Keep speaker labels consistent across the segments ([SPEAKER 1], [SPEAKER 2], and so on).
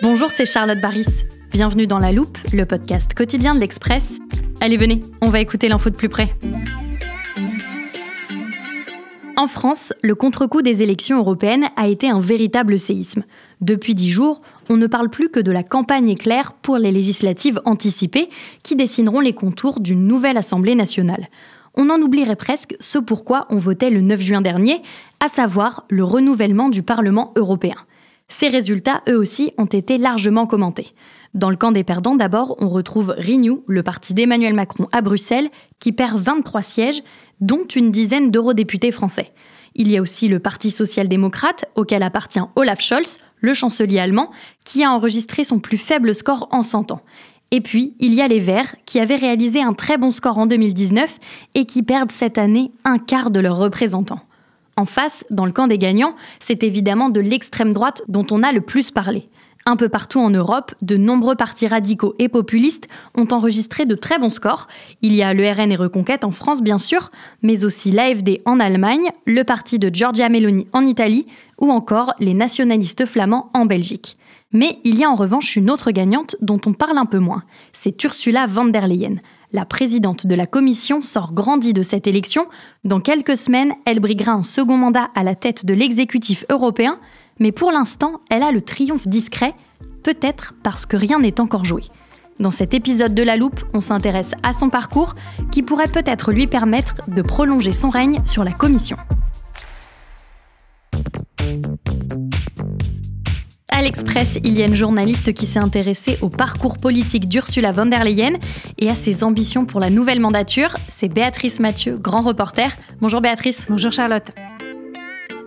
[SPEAKER 1] Bonjour, c'est Charlotte Baris. Bienvenue dans La Loupe, le podcast quotidien de l'Express. Allez, venez, on va écouter l'info de plus près. En France, le contre-coup des élections européennes a été un véritable séisme. Depuis dix jours, on ne parle plus que de la campagne éclair pour les législatives anticipées qui dessineront les contours d'une nouvelle Assemblée nationale on en oublierait presque ce pourquoi on votait le 9 juin dernier, à savoir le renouvellement du Parlement européen. Ces résultats, eux aussi, ont été largement commentés. Dans le camp des perdants, d'abord, on retrouve Renew, le parti d'Emmanuel Macron à Bruxelles, qui perd 23 sièges, dont une dizaine d'eurodéputés français. Il y a aussi le Parti social-démocrate, auquel appartient Olaf Scholz, le chancelier allemand, qui a enregistré son plus faible score en 100 ans. Et puis, il y a les Verts, qui avaient réalisé un très bon score en 2019 et qui perdent cette année un quart de leurs représentants. En face, dans le camp des gagnants, c'est évidemment de l'extrême droite dont on a le plus parlé. Un peu partout en Europe, de nombreux partis radicaux et populistes ont enregistré de très bons scores. Il y a le RN et Reconquête en France, bien sûr, mais aussi l'AFD en Allemagne, le parti de Giorgia Meloni en Italie, ou encore les nationalistes flamands en Belgique. Mais il y a en revanche une autre gagnante dont on parle un peu moins, c'est Ursula von der Leyen, la présidente de la commission sort grandie de cette élection. Dans quelques semaines, elle briguera un second mandat à la tête de l'exécutif européen, mais pour l'instant, elle a le triomphe discret, peut-être parce que rien n'est encore joué. Dans cet épisode de La Loupe, on s'intéresse à son parcours qui pourrait peut-être lui permettre de prolonger son règne sur la commission. à l'Express, il y a une journaliste qui s'est intéressée au parcours politique d'Ursula von der Leyen et à ses ambitions pour la nouvelle mandature. C'est Béatrice Mathieu, grand reporter. Bonjour Béatrice. Bonjour Charlotte.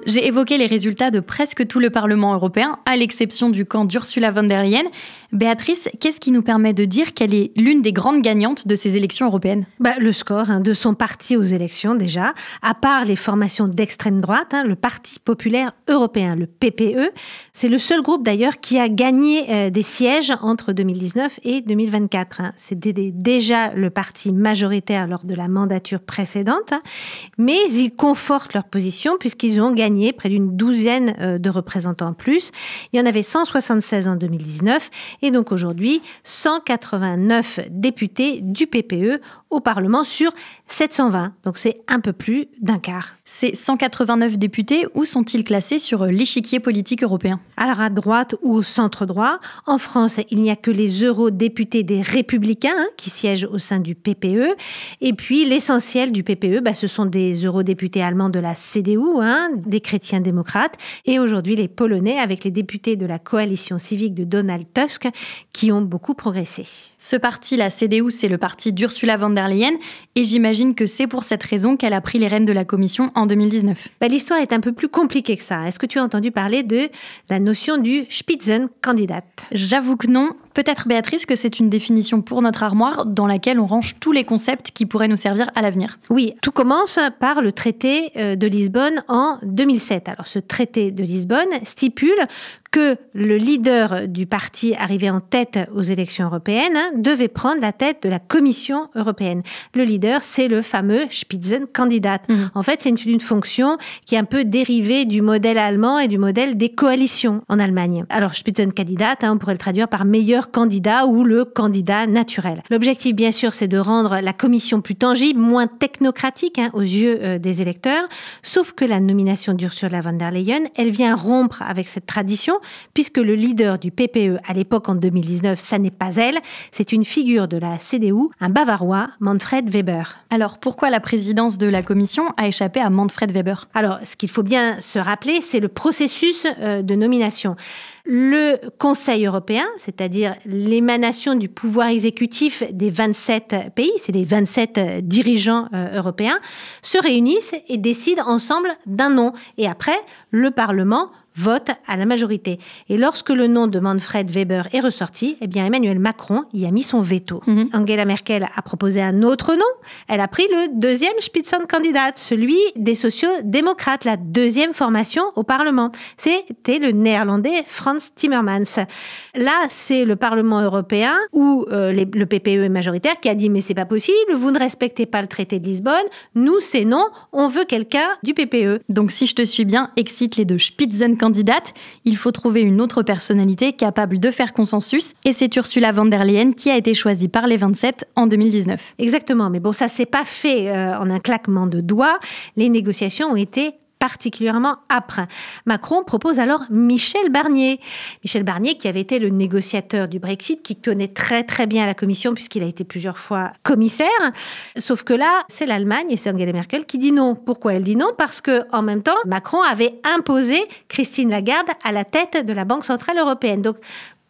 [SPEAKER 1] J'ai évoqué les résultats de presque tout le Parlement européen, à l'exception du camp d'Ursula von der Leyen. Béatrice, qu'est-ce qui nous permet de dire qu'elle est l'une des grandes gagnantes de ces élections européennes bah, Le score hein, de son parti aux élections déjà, à part
[SPEAKER 2] les formations d'extrême droite, hein, le Parti populaire européen, le PPE, c'est le seul groupe d'ailleurs qui a gagné euh, des sièges entre 2019 et 2024. Hein. C'était déjà le parti majoritaire lors de la mandature précédente, mais ils confortent leur position puisqu'ils ont gagné près d'une douzaine euh, de représentants en plus. Il y en avait 176 en 2019 et donc aujourd'hui, 189 députés
[SPEAKER 1] du PPE au Parlement sur 720. Donc c'est un peu plus d'un quart. Ces 189 députés, où sont-ils classés sur l'échiquier politique européen Alors à droite ou au centre droit. En France, il n'y a que les eurodéputés des Républicains hein, qui
[SPEAKER 2] siègent au sein du PPE. Et puis l'essentiel du PPE, bah, ce sont des eurodéputés allemands de la CDU, hein, des chrétiens démocrates. Et aujourd'hui, les Polonais, avec les députés de la
[SPEAKER 1] coalition civique de Donald Tusk, qui ont beaucoup progressé. Ce parti, la CDU, c'est le parti d'Ursula von der Leyen, et j'imagine que c'est pour cette raison qu'elle a pris les rênes de la Commission en 2019. Bah, l'histoire est un peu plus compliquée que ça. Est-ce que tu as entendu parler de la notion du Spitzenkandidat J'avoue que non. Peut-être, Béatrice, que c'est une définition pour notre armoire dans laquelle on range tous les concepts qui pourraient nous servir à l'avenir. Oui, tout commence par le traité
[SPEAKER 2] euh, de Lisbonne en 2007. Alors, ce traité de Lisbonne stipule que le leader du parti arrivé en tête aux élections européennes hein, devait prendre la tête de la Commission européenne. Le leader, c'est le fameux Spitzenkandidat. Mmh. En fait, c'est une, fonction qui est un peu dérivée du modèle allemand et du modèle des coalitions en Allemagne. Alors, Spitzenkandidat, hein, on pourrait le traduire par meilleur candidat ou le candidat naturel. L'objectif, bien sûr, c'est de rendre la Commission plus tangible, moins technocratique hein, aux yeux euh, des électeurs, sauf que la nomination d'Ursula von der Leyen, elle vient rompre avec cette tradition puisque le leader du PPE à l'époque en 2019, ça n'est pas elle, c'est une figure de la CDU, un Bavarois, Manfred Weber. Alors pourquoi la présidence de la commission a échappé à Manfred Weber Alors ce qu'il faut bien se rappeler, c'est le processus euh, de nomination. Le Conseil européen, c'est-à-dire l'émanation du pouvoir exécutif des 27 pays, c'est les 27 dirigeants euh, européens, se réunissent et décident ensemble d'un nom. Et après, le Parlement vote à la majorité. Et lorsque le nom de Manfred Weber est ressorti, eh bien Emmanuel Macron y a mis son veto. Mhm. Angela Merkel a proposé un autre nom. Elle a pris le deuxième Spitzenkandidat, celui des sociaux-démocrates, la deuxième formation au Parlement. C'était le néerlandais Franz Timmermans. Là, c'est le Parlement européen où euh, le PPE est majoritaire
[SPEAKER 1] qui a dit mais c'est pas possible, vous ne respectez pas le traité de Lisbonne. Nous, c'est non, on veut quelqu'un du PPE. Donc si je te suis bien, excite les deux il faut trouver une autre personnalité capable de faire consensus. Et c'est Ursula von der Leyen qui a été choisie par les 27 en 2019. Exactement, mais bon, ça s'est pas fait euh, en un claquement de doigts. Les négociations
[SPEAKER 2] ont été particulièrement âpre. Macron propose alors Michel Barnier. Michel Barnier qui avait été le négociateur du Brexit, qui tenait très très bien la commission puisqu'il a été plusieurs fois commissaire. Sauf que là, c'est l'Allemagne et c'est Angela Merkel qui dit non. Pourquoi elle dit non Parce que en même temps, Macron avait imposé Christine Lagarde à la tête de la Banque centrale européenne. Donc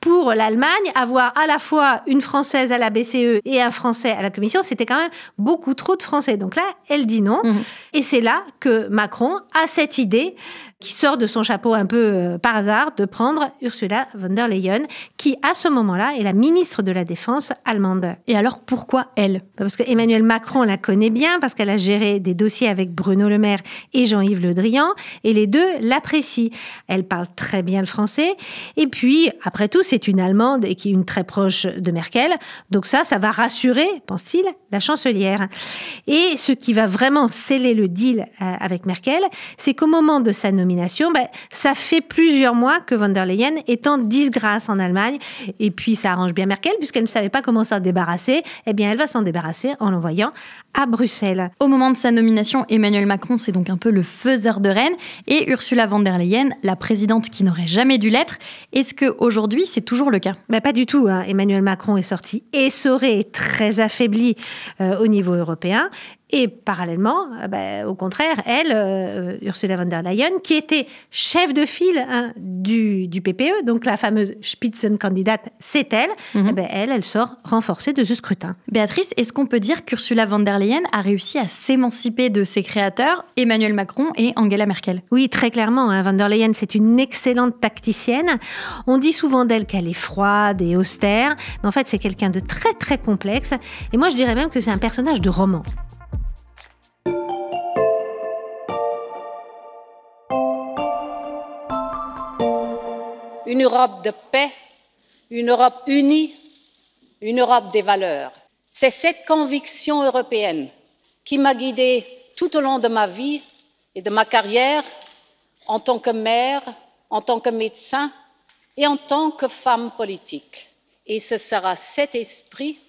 [SPEAKER 2] pour l'Allemagne, avoir à la fois une Française à la BCE et un Français à la Commission, c'était quand même beaucoup trop de Français. Donc là, elle dit non. Mhm. Et c'est là que Macron a cette idée qui sort de son chapeau un peu euh, par hasard de prendre Ursula von der Leyen, qui à ce moment-là est la ministre de la Défense allemande. Et alors pourquoi elle bah, Parce que Emmanuel Macron la connaît bien, parce qu'elle a géré des dossiers avec Bruno Le Maire et Jean-Yves Le Drian, et les deux l'apprécient. Elle parle très bien le français, et puis après tout, c'est une Allemande et qui est une très proche de Merkel, donc ça, ça va rassurer, pense-t-il, la chancelière. Et ce qui va vraiment sceller le deal euh, avec Merkel, c'est qu'au moment de sa nomination, nomination, ben, ça fait plusieurs mois que von der Leyen est en disgrâce en Allemagne. Et puis, ça arrange bien Merkel, puisqu'elle ne savait pas comment s'en débarrasser. Eh bien,
[SPEAKER 1] elle va s'en débarrasser en l'envoyant à Bruxelles. Au moment de sa nomination, Emmanuel Macron, c'est donc un peu le faiseur de reine. Et Ursula von der Leyen, la présidente qui n'aurait jamais dû l'être. Est-ce qu'aujourd'hui, c'est toujours le cas ben, Pas du tout. Hein. Emmanuel Macron est sorti essoré, très
[SPEAKER 2] affaibli euh, au niveau européen. Et parallèlement, euh, bah, au contraire, elle, euh, Ursula von der Leyen, qui était chef de file hein, du, PPE, donc la fameuse Spitzenkandidat, c'est elle, mhm. eh ben, elle, elle sort renforcée de ce scrutin.
[SPEAKER 1] Béatrice, est-ce qu'on peut dire qu'Ursula von der Leyen a réussi à s'émanciper de ses créateurs, Emmanuel Macron et Angela Merkel Oui, très clairement. Hein, von der Leyen, c'est une excellente tacticienne.
[SPEAKER 2] On dit souvent d'elle qu'elle est froide et austère, mais en fait, c'est quelqu'un de très, très complexe. Et moi, je dirais même que c'est un personnage de roman. une europe de paix une europe unie une europe des valeurs. c'est cette conviction européenne qui m'a guidée tout au long de ma vie et de ma carrière en tant que mère en tant que médecin et
[SPEAKER 1] en tant que femme politique et ce sera cet esprit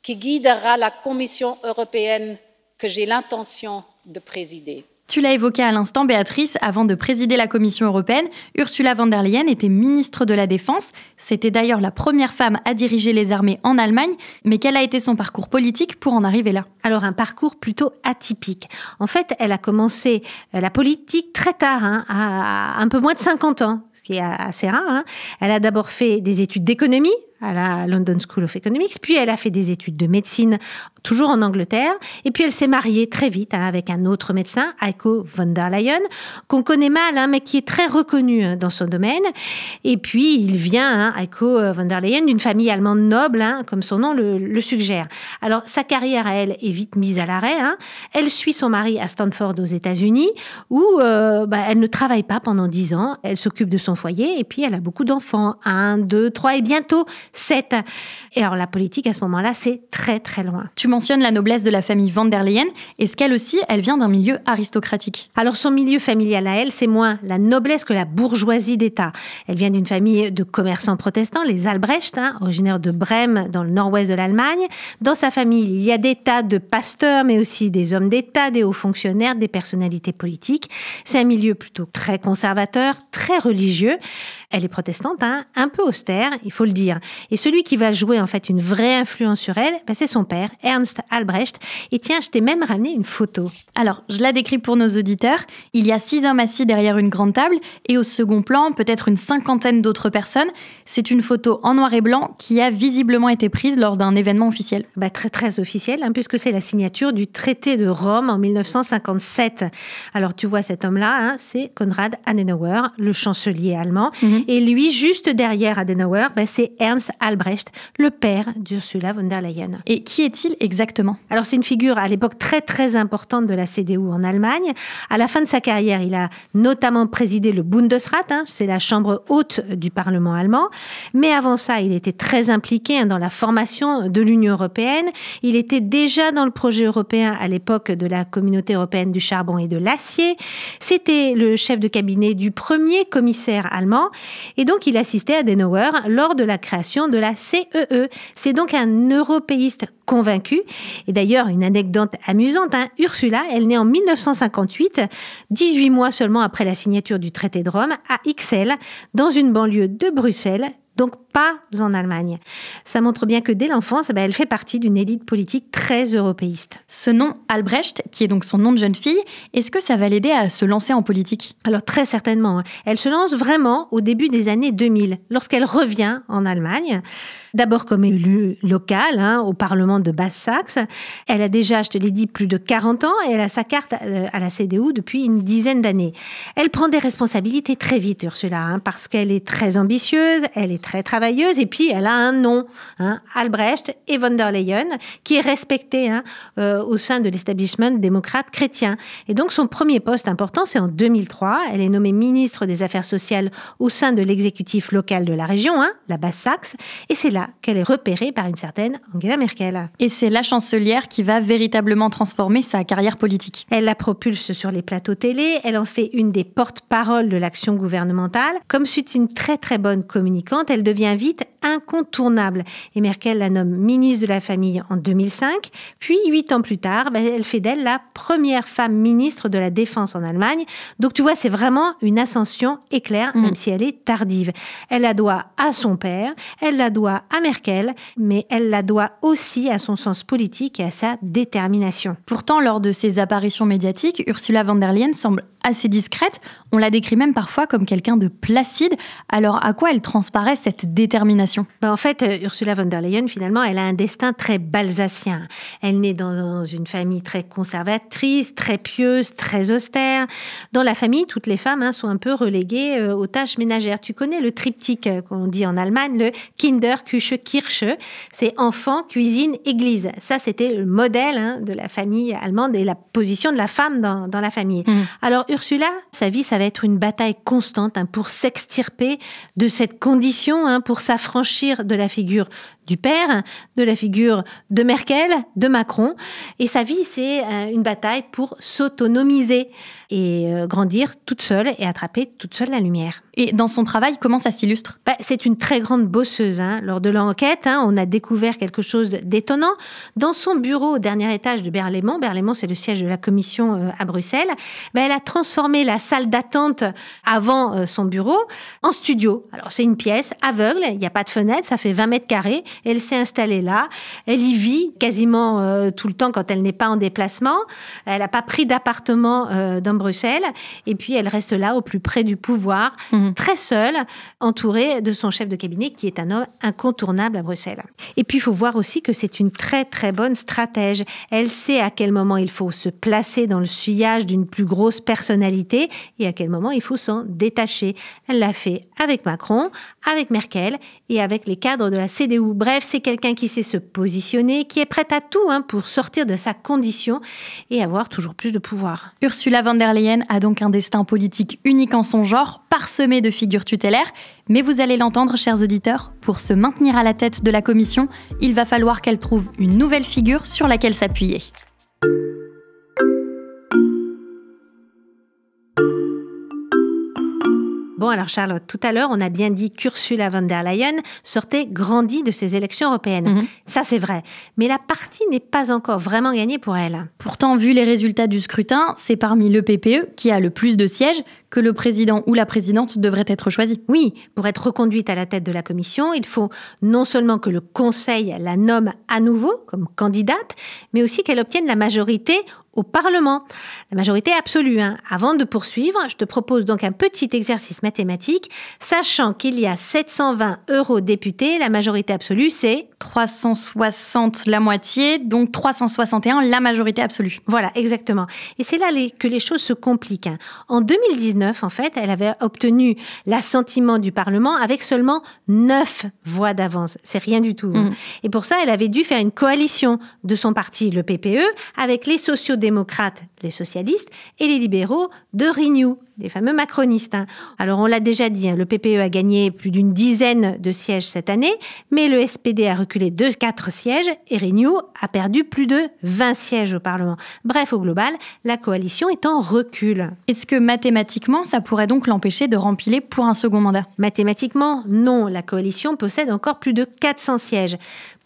[SPEAKER 1] qui guidera la commission européenne que j'ai l'intention de présider. Tu l'as évoqué à l'instant, Béatrice, avant de présider la Commission européenne, Ursula von der Leyen était ministre de la Défense. C'était d'ailleurs la première femme à diriger les armées en Allemagne, mais quel a été son parcours politique pour en arriver là Alors un parcours plutôt atypique. En fait, elle a commencé
[SPEAKER 2] euh, la politique très tard, hein, à un peu moins de 50 ans, ce qui est assez rare. Hein. Elle a d'abord fait des études d'économie à la London School of Economics, puis elle a fait des études de médecine toujours en Angleterre. Et puis elle s'est mariée très vite hein, avec un autre médecin, Heiko von der Leyen, qu'on connaît mal, hein, mais qui est très reconnu hein, dans son domaine. Et puis il vient, Heiko euh, von der Leyen, d'une famille allemande noble, comme son nom le, suggère. Alors sa carrière elle est vite mise à l'arrêt. Elle suit son mari à Stanford aux États-Unis, où euh, bah, elle ne travaille pas pendant dix ans. Elle s'occupe de son foyer et puis elle a beaucoup
[SPEAKER 1] d'enfants, un, deux, trois et bientôt sept. Et alors la politique à ce moment-là, c'est très très loin. Tu mentionne la noblesse de la famille van der Leyen. Est-ce qu'elle aussi, elle vient d'un milieu aristocratique Alors son milieu familial à elle, c'est moins la noblesse que la bourgeoisie d'État. Elle vient d'une famille
[SPEAKER 2] de commerçants protestants, les Albrecht, hein, originaire de Brême, dans le nord-ouest de l'Allemagne. Dans sa famille, il y a des tas de pasteurs, mais aussi des hommes d'État, des hauts fonctionnaires, des personnalités politiques. C'est un milieu plutôt très conservateur, très religieux. Elle est protestante, hein, un peu austère, il faut le dire. Et celui qui va jouer en fait une vraie influence sur elle, ben, c'est son
[SPEAKER 1] père, Ernst Albrecht. Et tiens, je t'ai même ramené une photo. Alors, je la décris pour nos auditeurs. Il y a six hommes assis derrière une grande table et au second plan, peut-être une cinquantaine d'autres personnes. C'est une photo en noir et blanc qui a visiblement été prise lors d'un événement officiel. Bah, très, très officiel, hein, puisque c'est la signature du traité de Rome en 1957.
[SPEAKER 2] Alors, tu vois cet homme-là, hein, c'est Konrad Adenauer, le chancelier allemand. Mhm. Et lui, juste derrière Adenauer, bah, c'est Ernst Albrecht, le père d'Ursula von der Leyen. Et qui est-il exactement Exactement. Alors c'est une figure à l'époque très très importante de la CDU en Allemagne. À la fin de sa carrière, il a notamment présidé le Bundesrat, hein, c'est la chambre haute du Parlement allemand. Mais avant ça, il était très impliqué hein, dans la formation de l'Union européenne. Il était déjà dans le projet européen à l'époque de la communauté européenne du charbon et de l'acier. C'était le chef de cabinet du premier commissaire allemand et donc il assistait à Denauer lors de la création de la CEE. E. C'est donc un européiste convaincue. Et d'ailleurs, une anecdote amusante, hein, Ursula, elle naît en 1958, 18 mois seulement après la signature du traité de Rome, à Ixelles, dans une banlieue de Bruxelles, donc pas en Allemagne. Ça montre bien que dès l'enfance, eh ben, elle fait partie d'une élite
[SPEAKER 1] politique très européiste. Ce nom, Albrecht, qui est donc son nom de jeune fille, est-ce que ça va l'aider à se lancer en politique Alors très certainement. Hein. Elle se lance vraiment au début des années 2000,
[SPEAKER 2] lorsqu'elle revient en Allemagne. D'abord comme élue locale hein, au Parlement de Basse-Saxe. Elle a déjà, je te l'ai dit, plus de 40 ans et elle a sa carte euh, à la CDU depuis une dizaine d'années. Elle prend des responsabilités très vite, Ursula, hein, parce qu'elle est très ambitieuse, elle est très travailleuse et puis elle a un nom, hein, Albrecht et von der Leyen, qui est respecté hein, euh, au sein de l'establishment démocrate chrétien. Et donc son premier poste important, c'est en 2003. Elle est nommée ministre des Affaires sociales au sein de l'exécutif local
[SPEAKER 1] de la région, hein, la Basse-Saxe, et c'est là qu'elle est repérée par une certaine Angela Merkel. Et c'est la chancelière qui va véritablement transformer sa carrière politique. Elle la propulse sur les plateaux télé, elle en fait une des porte-paroles de l'action gouvernementale. Comme c'est une très très bonne
[SPEAKER 2] communicante, elle devient vite incontournable. Et Merkel la nomme ministre de la Famille en 2005. Puis, huit ans plus tard, bah, elle fait d'elle la première femme ministre de la Défense en Allemagne. Donc, tu vois, c'est vraiment une ascension éclair, mm. même si elle est tardive. Elle la doit à son père, elle la doit à Merkel, mais elle la doit aussi à son sens
[SPEAKER 1] politique et à sa détermination. Pourtant, lors de ses apparitions médiatiques, Ursula von der Leyen semble assez discrète, on la décrit même parfois comme quelqu'un de placide. Alors à quoi elle transparaît cette détermination bah, En fait, euh, Ursula von der Leyen, finalement, elle a un destin très balsacien.
[SPEAKER 2] Elle naît dans une famille très conservatrice, très pieuse, très austère. Dans la famille, toutes les femmes hein, sont un peu reléguées euh, aux tâches ménagères. Tu connais le triptyque euh, qu'on dit en Allemagne, le Kinder, Küche, Kirche. C'est enfant, cuisine, église. Ça, c'était le modèle hein, de la famille allemande et la position de la femme dans, la famille. Mmh. Alors Ursula, sa vie, ça va être une bataille constante hein, pour s'extirper de cette condition, hein, pour s'affranchir de la figure du père, de la figure de Merkel, de Macron. Et sa vie, c'est euh, une bataille pour s'autonomiser et euh, grandir toute seule et attraper toute seule la lumière. Et dans son travail, comment ça s'illustre bah, C'est une très grande bosseuse. Hein. Lors de l'enquête, hein, on a découvert quelque chose d'étonnant. Dans son bureau au dernier étage de Berlaymont, Berlaymont c'est le siège de la commission euh, à Bruxelles, bah, elle a transformé la salle d'attente avant son bureau en studio. Alors c'est une pièce aveugle, il n'y a pas de fenêtre, ça fait 20 mètres carrés elle s'est installée là. Elle y vit quasiment euh, tout le temps quand elle n'est pas en déplacement. Elle n'a pas pris d'appartement euh, dans Bruxelles. Et puis, elle reste là, au plus près du pouvoir, mhm. très seule, entourée de son chef de cabinet, qui est un homme incontournable à Bruxelles. Et puis, il faut voir aussi que c'est une très, très bonne stratège. Elle sait à quel moment il faut se placer dans le sillage d'une plus grosse personnalité et à quel moment il faut s'en détacher. Elle l'a fait avec Macron, avec Merkel et avec les cadres de la CDU Bref, c'est quelqu'un qui sait se positionner, qui est prête à
[SPEAKER 1] tout hein, pour sortir de sa condition et avoir toujours plus de pouvoir. Ursula von der Leyen a donc un destin politique unique en son genre, parsemé de figures tutélaires, mais vous allez l'entendre, chers auditeurs, pour se maintenir à la tête de la Commission, il va falloir qu'elle trouve une nouvelle figure sur laquelle s'appuyer.
[SPEAKER 2] Bon, alors Charlotte, tout à l'heure, on a bien dit qu'Ursula von der Leyen sortait grandie de ces élections européennes. Mhm. Ça, c'est vrai. Mais la partie n'est pas encore vraiment gagnée pour elle.
[SPEAKER 1] Pourtant, vu les résultats du scrutin, c'est parmi le PPE, qui a le plus de sièges, que le président ou la présidente devrait être choisi. Oui, pour être reconduite
[SPEAKER 2] à la tête de la commission, il faut non seulement que le Conseil la nomme à nouveau comme candidate, mais aussi qu'elle obtienne la majorité au Parlement. La majorité absolue. Hein. Avant de poursuivre, je te propose donc un petit exercice mathématique. Sachant qu'il y a
[SPEAKER 1] 720 députés, la majorité absolue, c'est 360 la moitié, donc 361 la majorité absolue. Voilà, exactement. Et c'est là que les choses se compliquent.
[SPEAKER 2] Hein. En 2019, en fait, elle avait obtenu l'assentiment du Parlement avec seulement neuf voix d'avance. C'est rien du tout. Hein. Mm. Et pour ça, elle avait dû faire une coalition de son parti, le PPE, avec les sociaux-démocrates, les socialistes, et les libéraux de Renew des fameux macronistes. Hein. Alors on l'a déjà dit, hein, le PPE a gagné plus d'une dizaine de sièges cette année, mais le SPD a reculé de 4 sièges et Renew a
[SPEAKER 1] perdu plus de 20 sièges au Parlement. Bref, au global, la coalition est en recul. Est-ce que mathématiquement, ça pourrait donc l'empêcher de rempiler pour un second mandat Mathématiquement, non. La coalition possède encore plus de 400 sièges.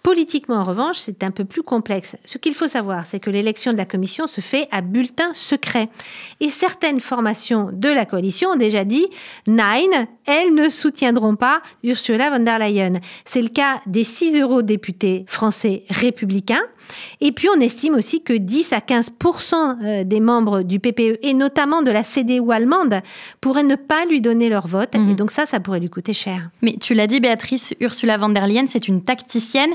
[SPEAKER 1] Politiquement, en revanche, c'est un peu plus
[SPEAKER 2] complexe. Ce qu'il faut savoir, c'est que l'élection de la commission se fait à bulletin secret. Et certaines formations de la coalition ont déjà dit, Nein, elles ne soutiendront pas Ursula von der Leyen. C'est le cas des 6 députés français républicains. Et puis, on estime aussi que 10 à 15 euh, des membres du PPE, et notamment de
[SPEAKER 1] la CDU allemande, pourraient ne pas lui donner leur vote. Et mhm. donc ça, ça pourrait lui coûter cher. Mais tu l'as dit, Béatrice, Ursula von der Leyen, c'est une tacticienne.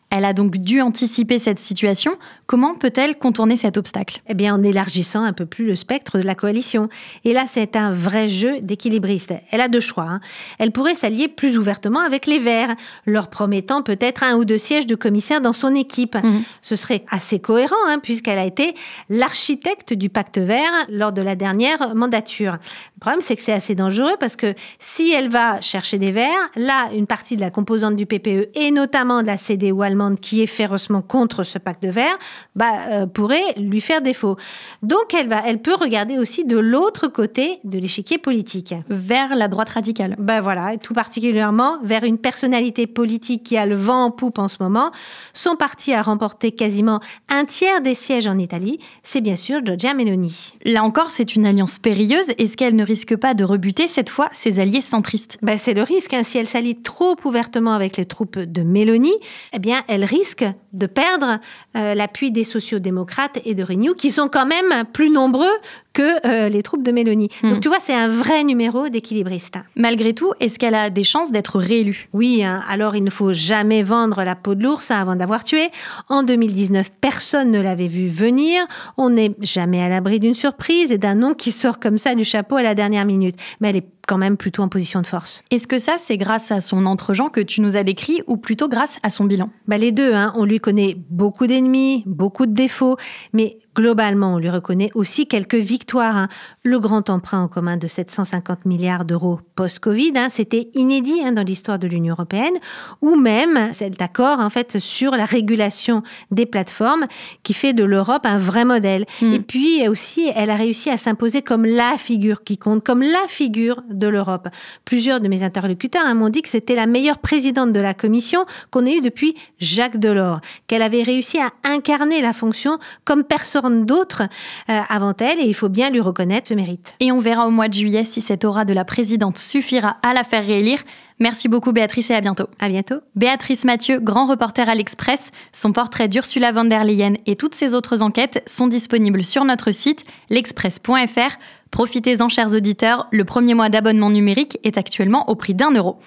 [SPEAKER 1] Elle a donc dû anticiper cette situation. Comment peut-elle contourner cet obstacle Eh bien, en élargissant un peu plus le spectre de la coalition.
[SPEAKER 2] Et là, c'est un vrai jeu d'équilibriste. Elle a deux choix. Hein. Elle pourrait s'allier plus ouvertement avec les Verts, leur promettant peut-être un ou deux sièges de commissaire dans son équipe. Mhm. Ce serait assez cohérent, hein, puisqu'elle a été l'architecte du pacte vert lors de la dernière mandature. Le problème, c'est que c'est assez dangereux parce que si elle va chercher des Verts, là, une partie de la composante du PPE et notamment de la CDU allemande, qui est férocement contre ce pacte de verre bah, euh, pourrait lui faire défaut. Donc elle, va, elle peut regarder aussi de l'autre côté de l'échiquier politique. Vers la droite radicale. Ben bah voilà, et tout particulièrement vers une personnalité politique qui a le vent en poupe en ce moment. Son parti a remporté quasiment
[SPEAKER 1] un tiers des sièges en Italie. C'est bien sûr Giorgia Meloni. Là encore, c'est une alliance périlleuse. Est-ce qu'elle ne risque pas de rebuter cette fois ses alliés centristes bah, C'est le risque. Hein. Si elle s'allie trop ouvertement avec les troupes de Meloni, eh bien, elle risque de perdre
[SPEAKER 2] euh, l'appui des sociodémocrates et de Renew, qui sont quand même plus nombreux que euh, les troupes de Mélanie. Hmm. Donc tu vois, c'est un vrai numéro d'équilibriste. Hein. Malgré tout, est-ce qu'elle a des chances d'être réélue Oui, hein. alors il ne faut jamais vendre la peau de l'ours avant d'avoir tué. En 2019, personne ne l'avait vu venir. On n'est jamais à l'abri d'une surprise et d'un nom qui sort
[SPEAKER 1] comme ça du chapeau à la dernière minute. Mais elle est quand même plutôt en position de force. Est-ce que ça, c'est grâce à son entre-gens que tu nous as décrit ou plutôt grâce à son bilan bah, Les deux, hein. on lui connaît beaucoup d'ennemis,
[SPEAKER 2] beaucoup de défauts, mais globalement, on lui reconnaît aussi quelques victimes victoire. Hein. Le grand emprunt en commun de 750 milliards d'euros post-Covid, hein, c'était inédit hein, dans l'histoire de l'Union européenne, ou même cet accord en fait sur la régulation des plateformes qui fait de l'Europe un vrai modèle. Hmm. Et puis aussi, elle a réussi à s'imposer comme la figure qui compte, comme la figure de l'Europe. Plusieurs de mes interlocuteurs m'ont dit que c'était la meilleure présidente de la Commission qu'on ait eue depuis Jacques Delors, qu'elle avait réussi à
[SPEAKER 1] incarner la fonction comme personne d'autre euh, avant elle. Et il faut bien lui reconnaître ce mérite. Et on verra au mois de juillet si cette aura de la présidente suffira à la faire réélire. Merci beaucoup Béatrice et à bientôt. À bientôt. Béatrice Mathieu, grand reporter à l'Express, son portrait d'Ursula von der Leyen et toutes ses autres enquêtes sont disponibles sur notre site l'express.fr. Profitez-en chers auditeurs, le premier mois d'abonnement numérique est actuellement au prix d'un euro.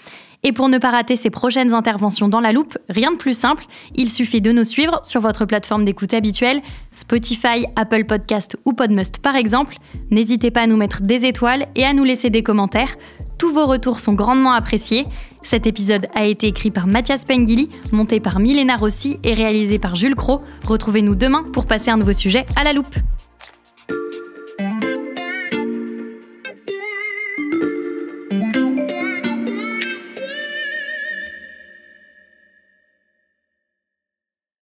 [SPEAKER 1] Et pour ne pas rater ses prochaines interventions dans la loupe, rien de plus simple, il suffit de nous suivre sur votre plateforme d'écoute habituelle, Spotify, Apple Podcast ou Podmust par exemple. N'hésitez pas à nous mettre des étoiles et à nous laisser des commentaires. Tous vos retours sont grandement appréciés. Cet épisode a été écrit par Mathias Pengili, monté par Milena Rossi et réalisé par Jules Cro. Retrouvez-nous demain pour passer un nouveau sujet à la loupe.